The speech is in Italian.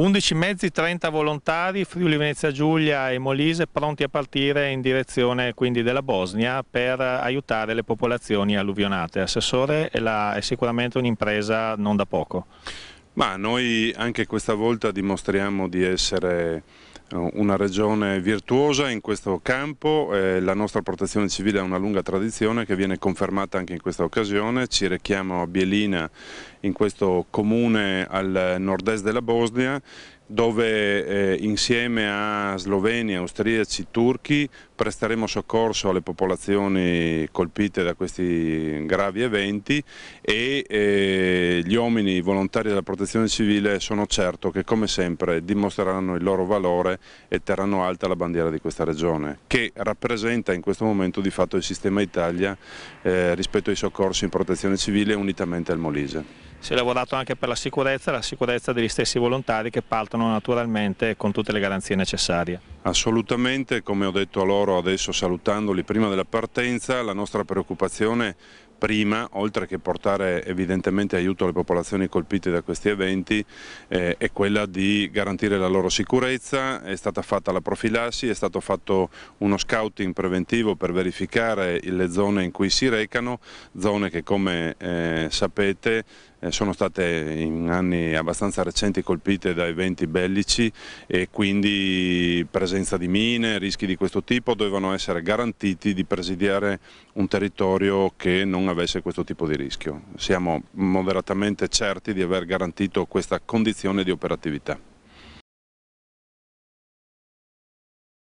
11 mezzi, 30 volontari, Friuli Venezia Giulia e Molise pronti a partire in direzione quindi della Bosnia per aiutare le popolazioni alluvionate. Assessore, è, la, è sicuramente un'impresa non da poco. Ma noi anche questa volta dimostriamo di essere eh, una regione virtuosa in questo campo, eh, la nostra protezione civile ha una lunga tradizione che viene confermata anche in questa occasione, ci rechiamo a Bielina in questo comune al nord-est della Bosnia dove eh, insieme a sloveni, austriaci, turchi presteremo soccorso alle popolazioni colpite da questi gravi eventi e eh, gli uomini volontari della protezione civile sono certo che come sempre dimostreranno il loro valore e terranno alta la bandiera di questa regione che rappresenta in questo momento di fatto il sistema Italia eh, rispetto ai soccorsi in protezione civile unitamente al Molise. Si è lavorato anche per la sicurezza, la sicurezza degli stessi volontari che partono naturalmente con tutte le garanzie necessarie. Assolutamente, come ho detto a loro adesso salutandoli prima della partenza, la nostra preoccupazione prima, oltre che portare evidentemente aiuto alle popolazioni colpite da questi eventi, eh, è quella di garantire la loro sicurezza, è stata fatta la profilassi, è stato fatto uno scouting preventivo per verificare le zone in cui si recano, zone che come eh, sapete eh, sono state in anni abbastanza recenti colpite da eventi bellici e quindi presenza di mine, rischi di questo tipo dovevano essere garantiti di presidiare un territorio che non avesse questo tipo di rischio. Siamo moderatamente certi di aver garantito questa condizione di operatività.